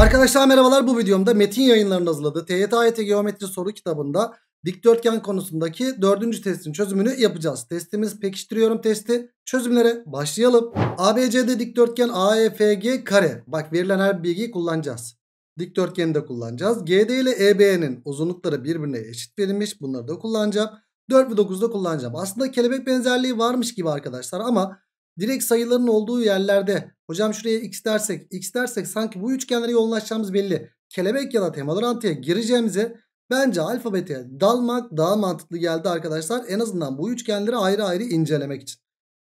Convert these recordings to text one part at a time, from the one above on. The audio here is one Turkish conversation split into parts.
Arkadaşlar merhabalar bu videomda Metin yayınlarının hazırladığı TYT AYT Geometri soru kitabında dikdörtgen konusundaki dördüncü testin çözümünü yapacağız. Testimiz pekiştiriyorum testi. Çözümlere başlayalım. ABCD dikdörtgen AEFG kare. Bak verilen her bilgiyi kullanacağız. Dikdörtgeni de kullanacağız. GD ile EB'nin uzunlukları birbirine eşit verilmiş. Bunları da kullanacağım. 4 ve 9'da kullanacağım. Aslında kelebek benzerliği varmış gibi arkadaşlar ama direkt sayıların olduğu yerlerde Hocam şuraya x dersek x dersek sanki bu üçgenlere yoğunlaşacağımız belli. Kelebek ya da temalar antıya gireceğimize bence alfabete dalmak daha mantıklı geldi arkadaşlar. En azından bu üçgenleri ayrı ayrı incelemek için.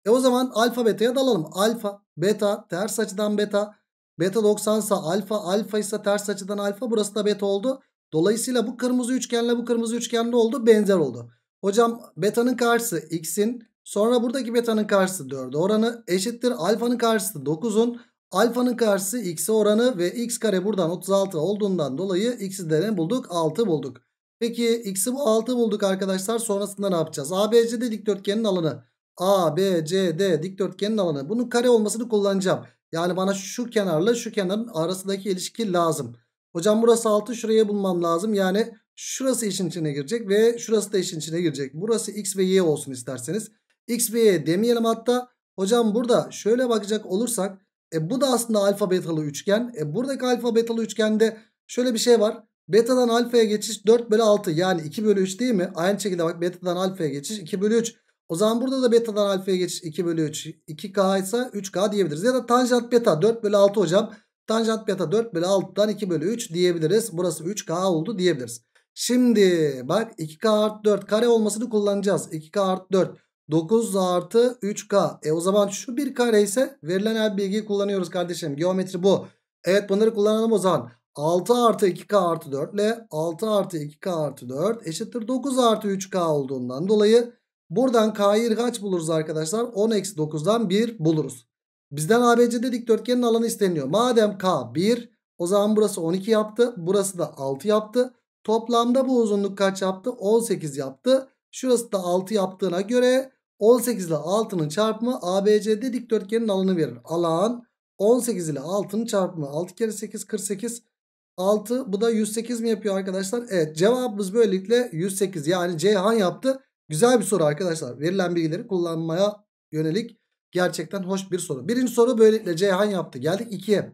E o zaman alfabeteye dalalım. Alfa, beta, ters açıdan beta. Beta 90 ise alfa, alfa ise ters açıdan alfa. Burası da beta oldu. Dolayısıyla bu kırmızı üçgenle bu kırmızı üçgenle oldu. Benzer oldu. Hocam betanın karşısı x'in Sonra buradaki beta'nın karşısı 4'e oranı eşittir. Alfanın karşısı 9'un. Alfanın karşısı x'e oranı ve x kare buradan 36 olduğundan dolayı x'i de ne bulduk? 6 bulduk. Peki x'i 6 bulduk arkadaşlar. Sonrasında ne yapacağız? ABCD dikdörtgenin alanı. ABCD dikdörtgenin alanı. Bunun kare olmasını kullanacağım. Yani bana şu kenarla şu kenarın arasındaki ilişki lazım. Hocam burası 6 şuraya bulmam lazım. Yani şurası işin içine girecek ve şurası da işin içine girecek. Burası x ve y olsun isterseniz. X, B'ye demeyelim hatta. Hocam burada şöyle bakacak olursak e, bu da aslında alfa betalı üçgen. E, buradaki alfa betalı üçgende şöyle bir şey var. Betadan alfaya geçiş 4 bölü 6 yani 2 bölü 3 değil mi? Aynı şekilde bak betadan alfaya geçiş 2 bölü 3. O zaman burada da betadan alfaya geçiş 2 bölü 3. 2K ise 3K diyebiliriz. Ya da tanjant beta 4 bölü 6 hocam. Tanjant beta 4 bölü 6'dan 2 bölü 3 diyebiliriz. Burası 3K oldu diyebiliriz. Şimdi bak 2K artı 4 kare olmasını kullanacağız. 2K artı 4. 9 artı 3k. E o zaman şu bir kare ise verilen her bilgiyi kullanıyoruz kardeşim. Geometri bu. Evet bunları kullanalım o zaman. 6 artı 2k artı 4 ile 6 artı 2k artı 4 eşittir 9 artı 3k olduğundan dolayı buradan k'yı kaç buluruz arkadaşlar? 10 eksi 9'dan 1 buluruz. Bizden ABC'de dikdörtgenin alanı isteniyor. Madem k 1 o zaman burası 12 yaptı. Burası da 6 yaptı. Toplamda bu uzunluk kaç yaptı? 18 yaptı. Şurası da 6 yaptığına göre 18 ile 6'nın çarpımı ABCD dikdörtgenin alanı verir. Alan 18 ile 6'nın çarpımı 6 kere 8 48 6 bu da 108 mi yapıyor arkadaşlar? Evet cevabımız böylelikle 108 yani Ceyhan yaptı. Güzel bir soru arkadaşlar. Verilen bilgileri kullanmaya yönelik gerçekten hoş bir soru. Birinci soru böylelikle Ceyhan yaptı. Geldik 2'ye.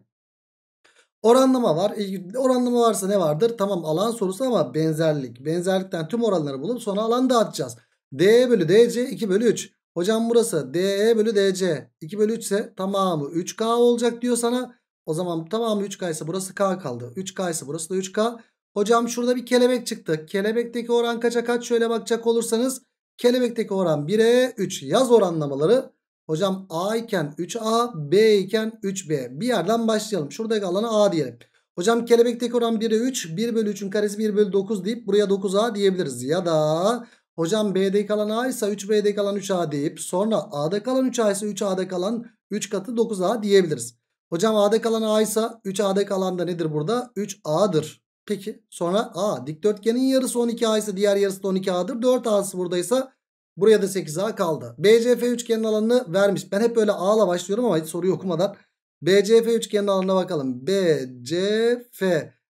Oranlama var. oranlama varsa ne vardır? Tamam alan sorusu ama benzerlik. Benzerlikten tüm oranları bulup sonra alan dağıtacağız. D bölü DC 2 bölü 3. Hocam burası DE bölü DC 2 bölü 3 ise tamamı 3K olacak diyor sana. O zaman tamamı 3K ise burası K kaldı. 3K ise burası da 3K. Hocam şurada bir kelebek çıktı. Kelebekteki oran kaça kaç? Şöyle bakacak olursanız kelebekteki oran 1'e 3. Yaz oranlamaları. Hocam A iken 3A, B iken 3B. Bir yerden başlayalım. Şuradaki alanı A diyelim. Hocam kelebekteki oran 1'e 3. 1 bölü 3'ün karesi 1 bölü 9 deyip buraya 9A diyebiliriz. Ya da Hocam B'de kalan A ise 3B'de kalan 3A deyip sonra A'da kalan 3A ise 3A'da kalan 3 katı 9A diyebiliriz. Hocam A'da kalan A ise 3A'da kalan da nedir burada? 3A'dır. Peki sonra A dikdörtgenin yarısı 12A ise diğer yarısı da 12A'dır. 4A'sı buradaysa buraya da 8A kaldı. BCF üçgenin alanını vermiş. Ben hep böyle A'la başlıyorum ama hiç soruyu okumadan. BCF üçgenin alanına bakalım. BCF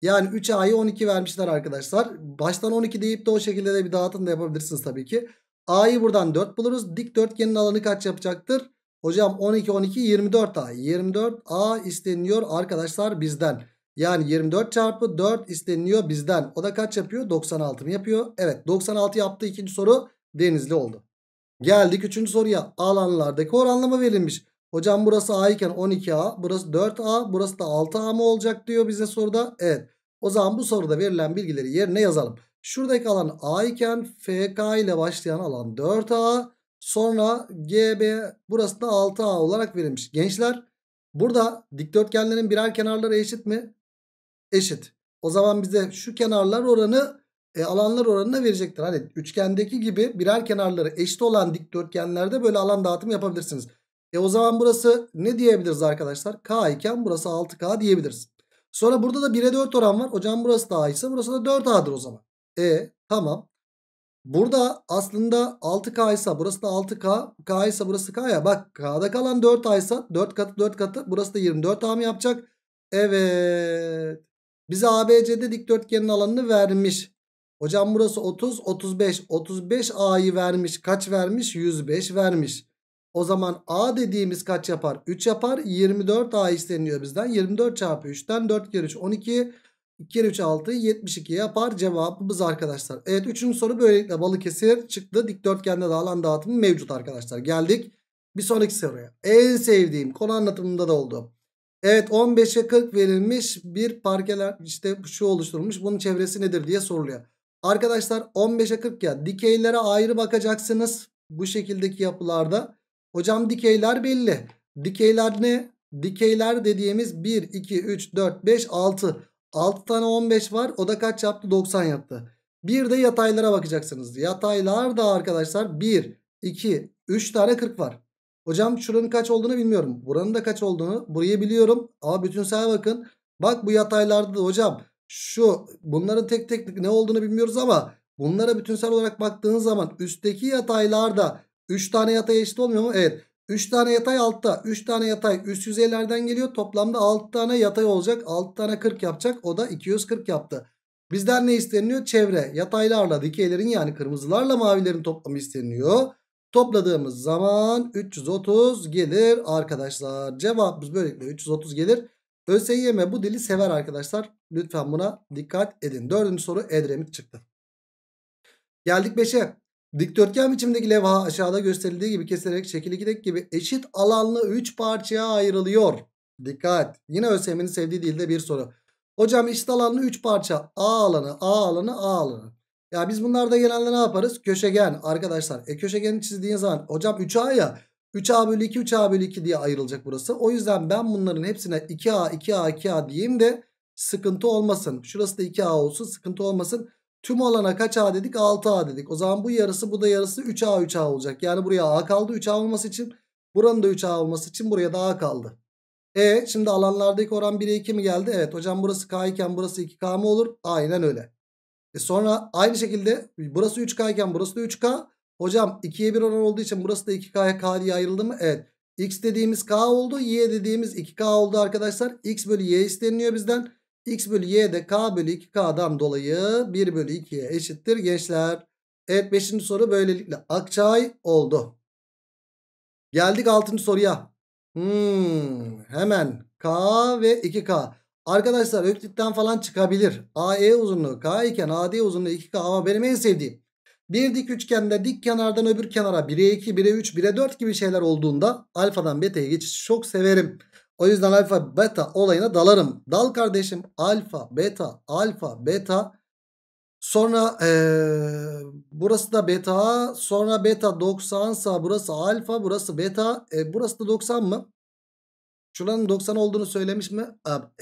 yani 3A'yı 12 vermişler arkadaşlar. Baştan 12 deyip de o şekilde de bir dağıtım da yapabilirsiniz tabii ki. A'yı buradan 4 buluruz. Dik dörtgenin alanı kaç yapacaktır? Hocam 12 12 24 A. 24 A isteniyor arkadaşlar bizden. Yani 24 çarpı 4 isteniyor bizden. O da kaç yapıyor? 96 mı yapıyor? Evet 96 yaptı ikinci soru denizli oldu. Geldik üçüncü soruya. Alanlardaki oranlama verilmiş. Hocam burası A iken 12A, burası 4A, burası da 6A mı olacak diyor bize soruda. Evet. O zaman bu soruda verilen bilgileri yerine yazalım. Şuradaki alan A iken FK ile başlayan alan 4A. Sonra GB burası da 6A olarak verilmiş. Gençler burada dikdörtgenlerin birer kenarları eşit mi? Eşit. O zaman bize şu kenarlar oranı e, alanlar oranına verecektir. Hani üçgendeki gibi birer kenarları eşit olan dikdörtgenlerde böyle alan dağıtımı yapabilirsiniz. E o zaman burası ne diyebiliriz arkadaşlar? K iken burası 6K diyebiliriz. Sonra burada da 1'e 4 oran var. Hocam burası da A ise burası da 4A'dır o zaman. E tamam. Burada aslında 6K ise burası da 6K. K ise burası K ya. Bak K'da kalan 4A ise 4 katı 4 katı. Burası da 24A mı yapacak? Evet. Bize ABC'de dikdörtgenin alanını vermiş. Hocam burası 30, 35. 35A'yı vermiş. Kaç vermiş? 105 vermiş. O zaman A dediğimiz kaç yapar? 3 yapar. 24 A isteniyor bizden. 24 çarpı 3'ten 4 kere 3 12. 2 kere 3 6 72 yapar cevabımız arkadaşlar. Evet 3. soru böylelikle Balıkesir çıktı. Dikdörtgende dağılan dağıtımı mevcut arkadaşlar. Geldik bir sonraki soruya. En sevdiğim konu anlatımında da oldu. Evet 15'e 40 verilmiş bir parkeler işte şu oluşturulmuş. Bunun çevresi nedir diye soruluyor. Arkadaşlar 15'e 40 ya dikeylere ayrı bakacaksınız. Bu şekildeki yapılarda Hocam dikeyler belli. Dikeyler ne? Dikeyler dediğimiz 1, 2, 3, 4, 5, 6. 6 tane 15 var. O da kaç yaptı? 90 yaptı. Bir de yataylara bakacaksınız. Yataylar da arkadaşlar 1, 2, 3 tane 40 var. Hocam şuranın kaç olduğunu bilmiyorum. Buranın da kaç olduğunu burayı biliyorum. Ama bütünsel bakın. Bak bu yataylarda da hocam şu bunların tek tek ne olduğunu bilmiyoruz ama bunlara bütünsel olarak baktığınız zaman üstteki yataylarda 3 tane yatay eşit olmuyor mu? Evet. 3 tane yatay altta. 3 tane yatay üst yüzeylerden geliyor. Toplamda 6 tane yatay olacak. 6 tane 40 yapacak. O da 240 yaptı. Bizden ne isteniyor? Çevre. Yataylarla dikeylerin yani kırmızılarla mavilerin toplamı isteniyor. Topladığımız zaman 330 gelir arkadaşlar. Cevabımız böylelikle 330 gelir. ÖSYM bu dili sever arkadaşlar. Lütfen buna dikkat edin. Dördüncü soru Edremit çıktı. Geldik 5'e. Dikdörtgen biçimdeki levha aşağıda gösterildiği gibi keserek şekil gibi eşit alanlı 3 parçaya ayrılıyor. Dikkat. Yine ÖSYM'nin sevdiği dilde bir soru. Hocam eşit alanlı 3 parça. A alanı, A alanı, A alanı. Ya biz bunlarda genelde ne yaparız? Köşegen arkadaşlar. E köşegeni çizdiğin zaman hocam 3A ya. 3A bölü 2, 3A bölü 2 diye ayrılacak burası. O yüzden ben bunların hepsine 2A, 2A, 2A diyeyim de sıkıntı olmasın. Şurası da 2A olsun sıkıntı olmasın. Tüm alana kaç A dedik? 6A dedik. O zaman bu yarısı bu da yarısı 3A 3A olacak. Yani buraya A kaldı 3A olması için. Buranın da 3A olması için buraya da A kaldı. E şimdi alanlardaki oran 1'e 2 mi geldi? Evet hocam burası K iken burası 2K mı olur? Aynen öyle. E sonra aynı şekilde burası 3K iken burası da 3K. Hocam 2'ye 1 oran olduğu için burası da 2K'ya K diye ayrıldı mı? Evet. X dediğimiz K oldu. Y dediğimiz 2K oldu arkadaşlar. X bölü Y isteniyor bizden. X bölü Y de K bölü 2K'dan dolayı 1 bölü 2'ye eşittir gençler. Evet 5. soru böylelikle akçay oldu. Geldik 6. soruya. Hmm, hemen K ve 2K. Arkadaşlar öklitten falan çıkabilir. AE uzunluğu K iken AD uzunluğu 2K ama benim en sevdiğim. Bir dik üçgende dik kenardan öbür kenara 1'e 2, 1'e 3, 1'e 4 gibi şeyler olduğunda alfadan beta'ya geçiş çok severim. O yüzden alfa beta olayına dalarım. Dal kardeşim. Alfa beta alfa beta. Sonra ee, burası da beta. Sonra beta 90 sa burası alfa burası beta. E, burası da 90 mı? Şuranın 90 olduğunu söylemiş mi?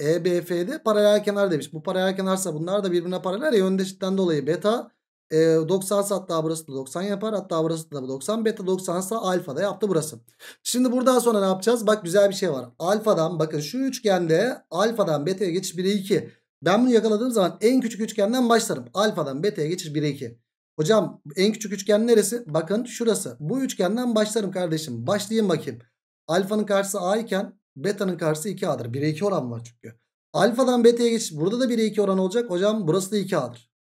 EBF'de e paralel kenar demiş. Bu paralel kenarsa bunlar da birbirine paralel ya yöndeşitten dolayı beta. E, ee, 90 hatta burası da 90 yapar. Hatta burası da 90. Beta 90 ise alfa da yaptı burası. Şimdi buradan sonra ne yapacağız? Bak güzel bir şey var. Alfadan bakın şu üçgende alfadan beta'ya geçiş 1'e 2. Ben bunu yakaladığım zaman en küçük üçgenden başlarım. Alfadan beta'ya geçiş 1'e 2. Hocam en küçük üçgen neresi? Bakın şurası. Bu üçgenden başlarım kardeşim. Başlayayım bakayım. Alfanın karşısı A iken beta'nın karşısı 2A'dır. 1'e 2 oran var çünkü. Alfadan beta'ya geçiş burada da 1'e 2 oran olacak. Hocam burası da 2A'dır.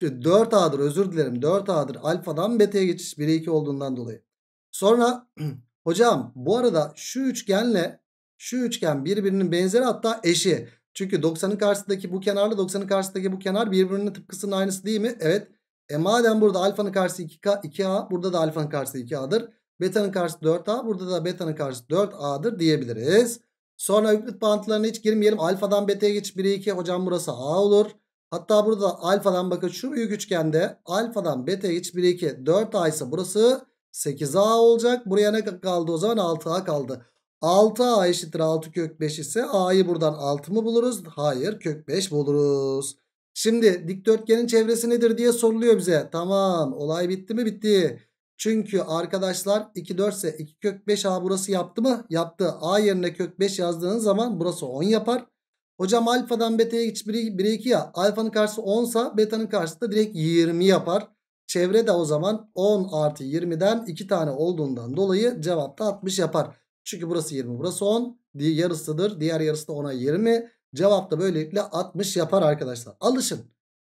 4A'dır özür dilerim 4A'dır alfadan beta'ya geçiş 1'e 2 olduğundan dolayı. Sonra hocam bu arada şu üçgenle şu üçgen birbirinin benzeri hatta eşi. Çünkü 90'ın karşısındaki bu kenarla 90'ın karşısındaki bu kenar birbirinin tıpkısının aynısı değil mi? Evet. E madem burada alfanın karşısı 2K, 2A burada da alfanın karşısı 2A'dır. Beta'nın karşısı 4A burada da beta'nın karşısı 4A'dır diyebiliriz. Sonra Euclid bağıntılarına hiç girmeyelim. Alfadan beta'ya geçiş 1'e 2 hocam burası A olur. Hatta burada alfadan bakın şu büyük üçgende alfadan beta x 1 2 4a ise burası 8a olacak. Buraya ne kaldı o zaman 6a kaldı. 6a eşittir 6 kök 5 ise a'yı buradan 6 mı buluruz? Hayır kök 5 buluruz. Şimdi dikdörtgenin çevresi nedir diye soruluyor bize. Tamam olay bitti mi? Bitti. Çünkü arkadaşlar 2 4 ise 2 kök 5a burası yaptı mı? Yaptı. a yerine kök 5 yazdığınız zaman burası 10 yapar. Hocam alfadan beta'ya geç 1'e 2 ya. Alfanın karşısı 10 sa betanın karşısı da direkt 20 yapar. Çevre de o zaman 10 artı 20'den 2 tane olduğundan dolayı cevapta 60 yapar. Çünkü burası 20 burası 10. Yarısıdır. Diğer yarısı da 10'a 20. Cevap da böylelikle 60 yapar arkadaşlar. Alışın.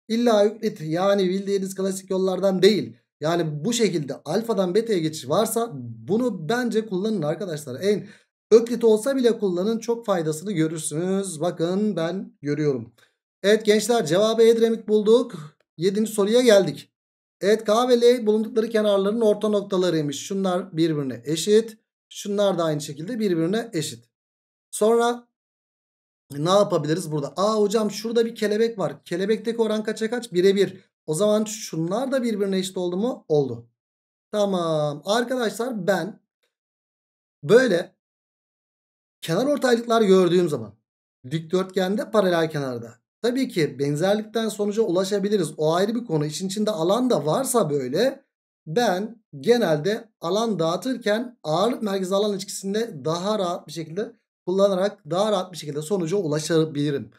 İlla yüklet yani bildiğiniz klasik yollardan değil. Yani bu şekilde alfadan beta'ya geçiş varsa bunu bence kullanın arkadaşlar. En Öklit olsa bile kullanın çok faydasını görürsünüz. Bakın ben görüyorum. Evet gençler cevabı Edremit bulduk. 7. soruya geldik. Evet K ve L bulundukları kenarların orta noktalarıymış. Şunlar birbirine eşit. Şunlar da aynı şekilde birbirine eşit. Sonra ne yapabiliriz burada? Aa hocam şurada bir kelebek var. Kelebekteki oran kaça kaç? Bire bir. O zaman şunlar da birbirine eşit oldu mu? Oldu. Tamam. Arkadaşlar ben böyle kenar ortaylıklar gördüğüm zaman dikdörtgende paralel kenarda tabii ki benzerlikten sonuca ulaşabiliriz. O ayrı bir konu. İşin içinde alan da varsa böyle ben genelde alan dağıtırken ağırlık merkezi alan ilişkisinde daha rahat bir şekilde kullanarak daha rahat bir şekilde sonuca ulaşabilirim.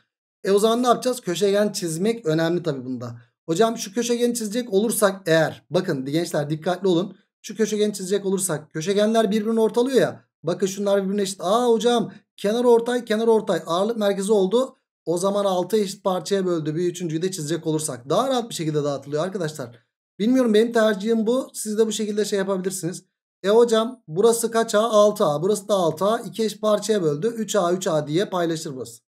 E o zaman ne yapacağız? Köşegen çizmek önemli tabii bunda. Hocam şu köşegeni çizecek olursak eğer bakın gençler dikkatli olun. Şu köşegeni çizecek olursak köşegenler birbirini ortalıyor ya. Bakın şunlar birbirine eşit. Aa hocam kenar ortay kenar ortay ağırlık merkezi oldu. O zaman 6 eşit parçaya böldü. Bir üçüncüyü de çizecek olursak. Daha rahat bir şekilde dağıtılıyor arkadaşlar. Bilmiyorum benim tercihim bu. Siz de bu şekilde şey yapabilirsiniz. E hocam burası kaç A? 6A. Burası da 6A. 2 eş parçaya böldü. 3A 3A diye paylaşır burası.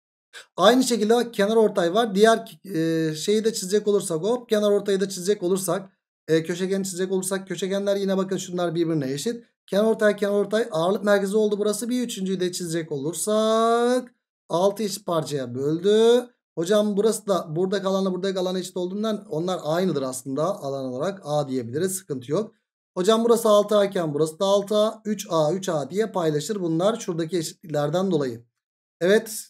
Aynı şekilde kenar ortay var. Diğer e, şeyi de çizecek olursak hop kenar ortayı da çizecek olursak e, köşegeni çizecek olursak köşegenler yine bakın şunlar birbirine eşit. Kenarortay kenarortay ağırlık merkezi oldu burası. Bir üçüncüyü de çizecek olursak altı eşit parçaya böldü. Hocam burası da burada kalanla burada kalan eşit olduğundan onlar aynıdır aslında alan olarak. A diyebiliriz sıkıntı yok. Hocam burası 6A iken burası da 6A. 3A 3A diye paylaşır bunlar şuradaki eşitliklerden dolayı. Evet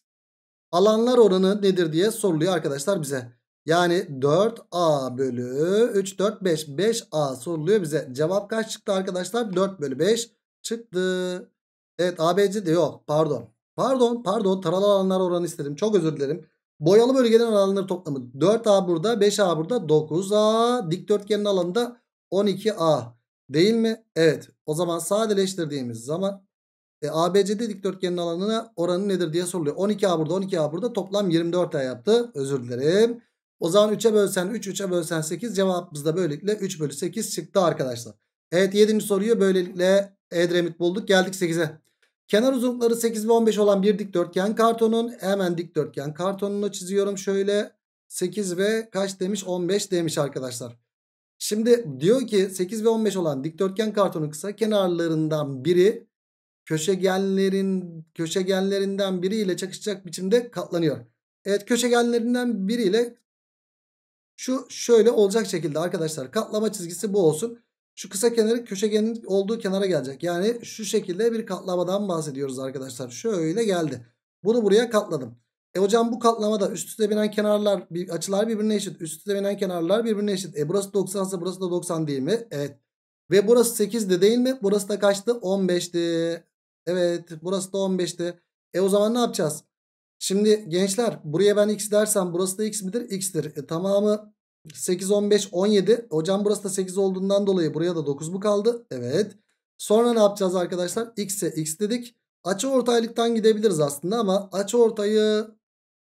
alanlar oranı nedir diye soruluyor arkadaşlar bize. Yani 4A bölü 3, 4, 5. 5A soruluyor bize. Cevap kaç çıktı arkadaşlar? 4 bölü 5 çıktı. Evet ABC de yok. Pardon. Pardon. Pardon. Taralı alanlar oranı istedim. Çok özür dilerim. Boyalı bölgelerin alanları toplamı 4A burada, 5A burada, 9A. Dikdörtgenin alanında 12A. Değil mi? Evet. O zaman sadeleştirdiğimiz zaman e, ABCD dikdörtgenin alanına oranı nedir diye soruluyor. 12A burada, 12A burada toplam 24A yaptı. Özür dilerim. O zaman 3'e bölsen 3, 3'e bölsen 8. Cevabımız da böylelikle 3 bölü 8 çıktı arkadaşlar. Evet 7. soruyu böylelikle Edremit bulduk. Geldik 8'e. Kenar uzunlukları 8 ve 15 olan bir dikdörtgen kartonun hemen dikdörtgen kartonunu çiziyorum. Şöyle 8 ve kaç demiş 15 demiş arkadaşlar. Şimdi diyor ki 8 ve 15 olan dikdörtgen kartonun kısa kenarlarından biri köşegenlerin köşegenlerinden biriyle çakışacak biçimde katlanıyor. Evet köşegenlerinden biriyle şu şöyle olacak şekilde arkadaşlar katlama çizgisi bu olsun. Şu kısa kenarı köşegenin olduğu kenara gelecek. Yani şu şekilde bir katlamadan bahsediyoruz arkadaşlar. Şöyle geldi. Bunu buraya katladım. E hocam bu katlamada üst üste binen kenarlar bir, açılar birbirine eşit. Üst üste binen kenarlar birbirine eşit. E burası 90 ise burası da 90 değil mi? Evet. Ve burası 8 de değil mi? Burası da kaçtı? 15'ti. Evet burası da 15'ti. E o zaman ne yapacağız? Şimdi gençler buraya ben x dersem burası da x midir? X'tir. E, tamamı 8, 15, 17. Hocam burası da 8 olduğundan dolayı buraya da 9 mu kaldı? Evet. Sonra ne yapacağız arkadaşlar? X'e x dedik. Açı ortaylıktan gidebiliriz aslında ama açı ortayı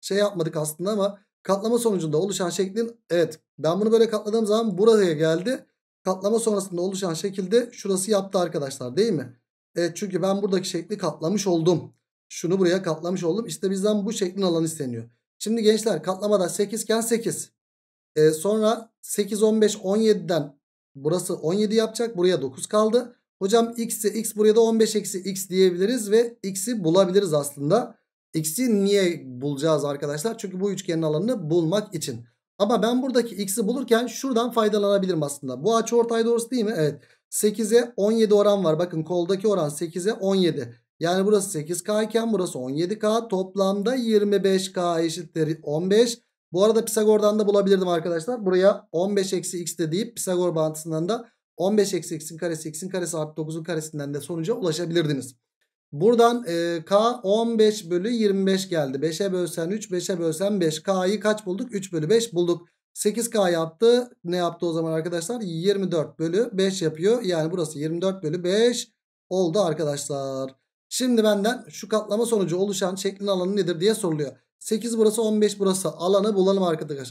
şey yapmadık aslında ama katlama sonucunda oluşan şeklin evet ben bunu böyle katladığım zaman buraya geldi. Katlama sonrasında oluşan şekilde şurası yaptı arkadaşlar değil mi? Evet çünkü ben buradaki şekli katlamış oldum. Şunu buraya katlamış oldum. İşte bizden bu şeklin alanı isteniyor. Şimdi gençler katlamada 8 iken 8. Ee, sonra 8, 15, 17'den burası 17 yapacak. Buraya 9 kaldı. Hocam x'i x buraya da 15 eksi x diyebiliriz ve x'i bulabiliriz aslında. X'i niye bulacağız arkadaşlar? Çünkü bu üçgenin alanını bulmak için. Ama ben buradaki x'i bulurken şuradan faydalanabilirim aslında. Bu açı ortay doğrusu değil mi? Evet. 8'e 17 oran var. Bakın koldaki oran 8'e 17. Yani burası 8K iken burası 17K. Toplamda 25K eşittir 15. Bu arada Pisagor'dan da bulabilirdim arkadaşlar. Buraya 15 eksi x de deyip Pisagor bağıntısından da 15 eksi x'in karesi x'in karesi artı 9'un karesinden de sonuca ulaşabilirdiniz. Buradan e, k 15 bölü 25 geldi. 5'e bölsen 3, 5'e bölsen 5. k'yı kaç bulduk? 3 bölü 5 bulduk. 8k yaptı. Ne yaptı o zaman arkadaşlar? 24 bölü 5 yapıyor. Yani burası 24 bölü 5 oldu arkadaşlar. Şimdi benden şu katlama sonucu oluşan şeklin alanı nedir diye soruluyor. 8 burası 15 burası alanı bulalım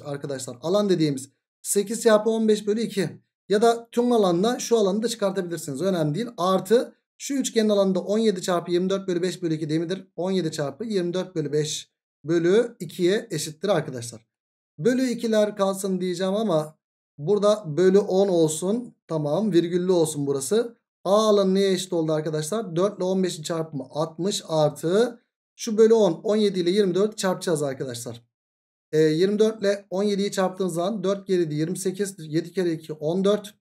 arkadaşlar. Alan dediğimiz 8 çarpı 15 bölü 2 ya da tüm alanda şu alanı da çıkartabilirsiniz. Önemli değil. Artı şu üçgenin alanında 17 çarpı 24 bölü 5 bölü 2 değil midir? 17 çarpı 24 bölü 5 bölü 2'ye eşittir arkadaşlar. Bölü 2'ler kalsın diyeceğim ama burada bölü 10 olsun. Tamam virgüllü olsun burası. A alanı neye eşit oldu arkadaşlar? 4 ile 15'in çarpımı 60 artı şu bölü 10. 17 ile 24 çarpacağız arkadaşlar. E, 24 ile 17'yi çarptığınız zaman 4 geriydi 28. 7 kere 2 14.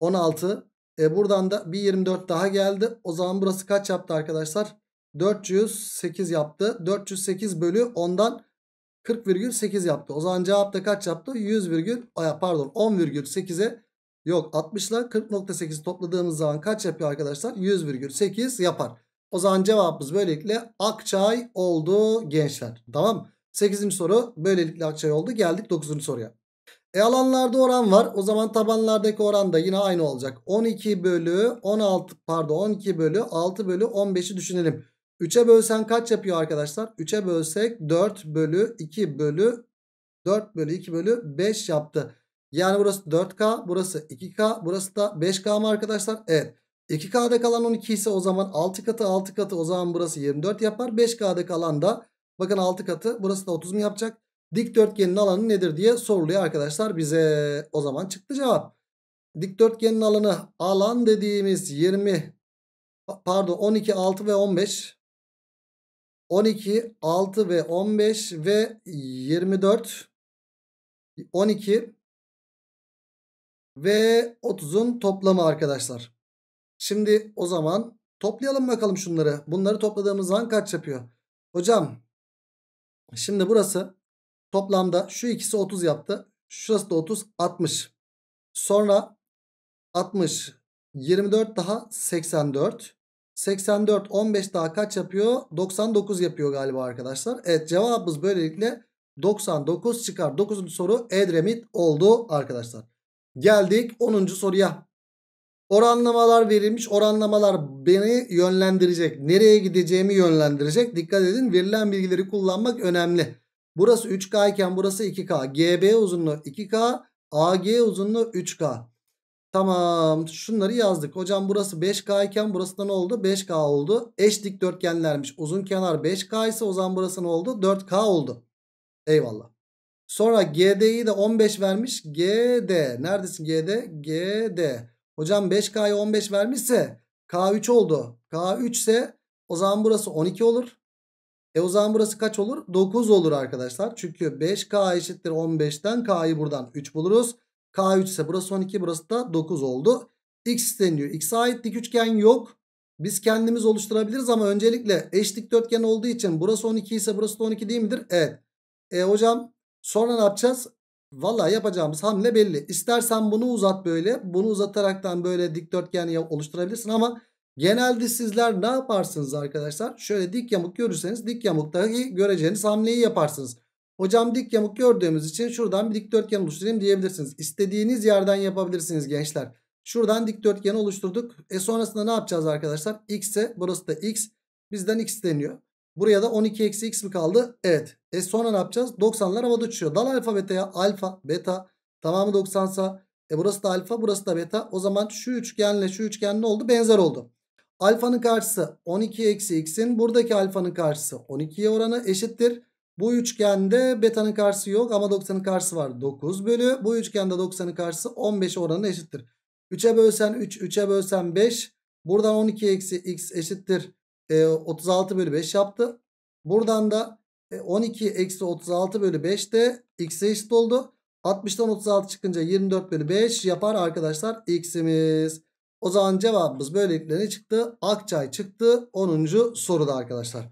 16. E, buradan da bir 24 daha geldi. O zaman burası kaç yaptı arkadaşlar? 408 yaptı. 408 bölü 10'dan 40,8 yaptı. O zaman cevap da kaç yaptı? 100, pardon 10,8'e Yok 60 ile 40.8 topladığımız zaman kaç yapıyor arkadaşlar? 100,8 yapar. O zaman cevabımız böylelikle Akçay oldu gençler. Tamam 8. soru böylelikle Akçay oldu. Geldik 9. soruya. E alanlarda oran var. O zaman tabanlardaki oran da yine aynı olacak. 12 bölü 16 pardon 12 bölü 6 bölü 15'i düşünelim. 3'e bölsen kaç yapıyor arkadaşlar? 3'e bölsek 4 bölü 2 bölü 4 bölü 2 bölü 5 yaptı. Yani burası 4K, burası 2K, burası da 5K mı arkadaşlar? Evet. 2K'da kalan 12 ise o zaman 6 katı 6 katı o zaman burası 24 yapar. 5K'da kalan da bakın 6 katı burası da 30 mu yapacak? Dikdörtgenin alanı nedir diye soruluyor arkadaşlar bize. O zaman çıktı cevap. Dikdörtgenin alanı alan dediğimiz 20 pardon 12 6 ve 15 12 6 ve 15 ve 24 12 ve 30'un toplamı arkadaşlar. Şimdi o zaman toplayalım bakalım şunları. Bunları topladığımız zaman kaç yapıyor? Hocam şimdi burası toplamda şu ikisi 30 yaptı. Şurası da 30 60. Sonra 60 24 daha 84. 84 15 daha kaç yapıyor? 99 yapıyor galiba arkadaşlar. Evet cevabımız böylelikle 99 çıkar. 9. soru Edremit oldu arkadaşlar. Geldik 10. soruya. Oranlamalar verilmiş. Oranlamalar beni yönlendirecek. Nereye gideceğimi yönlendirecek. Dikkat edin verilen bilgileri kullanmak önemli. Burası 3K iken burası 2K. GB uzunluğu 2K. AG uzunluğu 3K. Tamam şunları yazdık. Hocam burası 5K iken burası da ne oldu? 5K oldu. Eş dikdörtgenlermiş. Uzun kenar 5K ise o zaman burası ne oldu? 4K oldu. Eyvallah. Sonra GD'yi de 15 vermiş. GD. Neredesin GD? GD. Hocam 5K'ya 15 vermişse K3 oldu. K3 ise o zaman burası 12 olur. E o zaman burası kaç olur? 9 olur arkadaşlar. Çünkü 5K eşittir 15'ten K'yı buradan 3 buluruz. K3 ise burası 12 burası da 9 oldu. X isteniyor. X'e ait dik üçgen yok. Biz kendimiz oluşturabiliriz ama öncelikle eş dikdörtgen olduğu için burası 12 ise burası da 12 değil midir? Evet. E hocam Sonra ne yapacağız? Valla yapacağımız hamle belli. İstersen bunu uzat böyle. Bunu uzataraktan böyle dikdörtgen oluşturabilirsin ama genelde sizler ne yaparsınız arkadaşlar? Şöyle dik yamuk görürseniz dik yamuktaki göreceğiniz hamleyi yaparsınız. Hocam dik yamuk gördüğümüz için şuradan bir dikdörtgen oluşturayım diyebilirsiniz. İstediğiniz yerden yapabilirsiniz gençler. Şuradan dikdörtgeni oluşturduk. E sonrasında ne yapacağız arkadaşlar? X'e burası da X. Bizden X deniyor. Buraya da 12 eksi x mi kaldı? Evet. E sonra ne yapacağız? 90'lar havada uçuyor. Dal alfa ya alfa beta tamamı 90'sa e burası da alfa burası da beta. O zaman şu üçgenle şu üçgen ne oldu? Benzer oldu. Alfanın karşısı 12 eksi x'in buradaki alfanın karşısı 12'ye oranı eşittir. Bu üçgende beta'nın karşısı yok ama 90'ın karşısı var 9 bölü. Bu üçgende 90'ın karşısı 15 oranı eşittir. 3'e bölsen 3, 3'e bölsen 5. Buradan 12 eksi x eşittir e, 36 bölü 5 yaptı. Buradan da e, 12 eksi 36 bölü 5 de x'e eşit oldu. 60'tan 36 çıkınca 24 bölü 5 yapar arkadaşlar x'imiz. O zaman cevabımız böylelikle ne çıktı? Akçay çıktı 10. soruda arkadaşlar.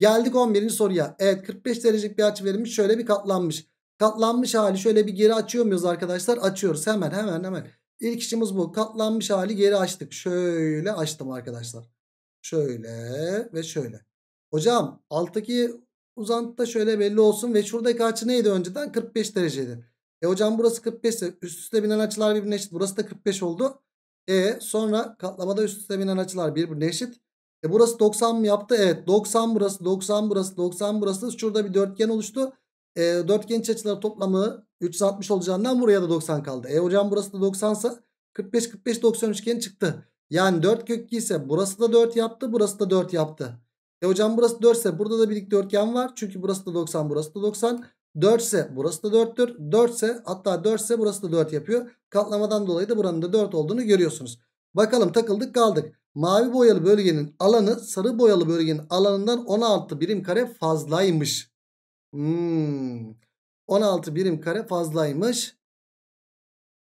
Geldik 11. soruya. Evet 45 derecelik bir açı verilmiş. Şöyle bir katlanmış. Katlanmış hali şöyle bir geri açıyor muyuz arkadaşlar? Açıyoruz hemen hemen hemen. İlk işimiz bu. Katlanmış hali geri açtık. Şöyle açtım arkadaşlar. Şöyle ve şöyle. Hocam alttaki uzantı da şöyle belli olsun ve şuradaki açı neydi önceden? 45 dereceydi. E hocam burası 45 ise üst üste binen açılar birbirine eşit. Burası da 45 oldu. E sonra katlamada üst üste binen açılar birbirine eşit. E burası 90 mı yaptı? Evet 90 burası 90 burası 90 burası. Şurada bir dörtgen oluştu. E, dörtgen iç açıları toplamı 360 olacağından buraya da 90 kaldı. E hocam burası da 90 ise 45 45 90 üçgeni çıktı. Yani 4 kök ise burası da 4 yaptı burası da 4 yaptı. E hocam burası 4 ise burada da bir dikdörtgen var. Çünkü burası da 90 burası da 90. 4 ise burası da 4'tür. 4 ise hatta 4 ise burası da 4 yapıyor. Katlamadan dolayı da buranın da 4 olduğunu görüyorsunuz. Bakalım takıldık kaldık. Mavi boyalı bölgenin alanı sarı boyalı bölgenin alanından 16 birim kare fazlaymış. Hmm. 16 birim kare fazlaymış.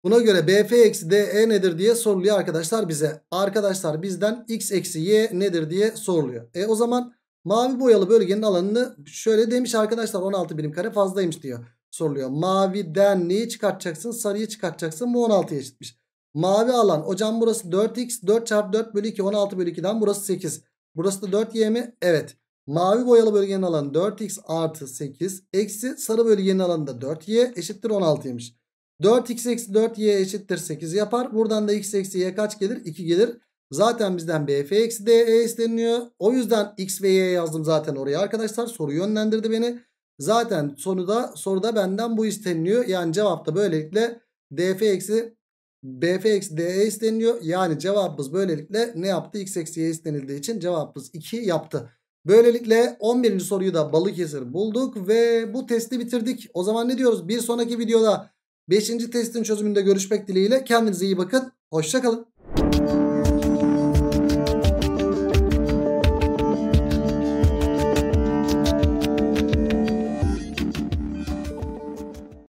Buna göre BF eksi DE nedir diye soruluyor arkadaşlar bize. Arkadaşlar bizden X eksi Y nedir diye soruluyor. E o zaman mavi boyalı bölgenin alanını şöyle demiş arkadaşlar 16 birim kare fazlaymış diyor. Soruluyor. Maviden neyi çıkartacaksın? Sarıyı çıkartacaksın. Bu 16'ya eşitmiş. Mavi alan hocam burası 4x 4 çarpı 4 bölü 2 16 bölü 2'den burası 8. Burası da 4y mi? Evet. Mavi boyalı bölgenin alanı 4x artı 8 eksi sarı bölgenin alanı da 4y eşittir 16'ymış. 4x eksi 4y eşittir 8 yapar. Buradan da x eksi y kaç gelir? 2 gelir. Zaten bizden bf eksi de isteniyor. O yüzden x ve y yazdım zaten oraya arkadaşlar. Soru yönlendirdi beni. Zaten soruda, soruda benden bu e isteniyor. Yani cevapta böylelikle df eksi bf eksi de isteniliyor. Yani cevabımız böylelikle ne yaptı? x eksi y istenildiği için cevabımız 2 yaptı. Böylelikle 11. soruyu da balık Balıkesir bulduk ve bu testi bitirdik. O zaman ne diyoruz? Bir sonraki videoda Beşinci testin çözümünde görüşmek dileğiyle. Kendinize iyi bakın. Hoşçakalın.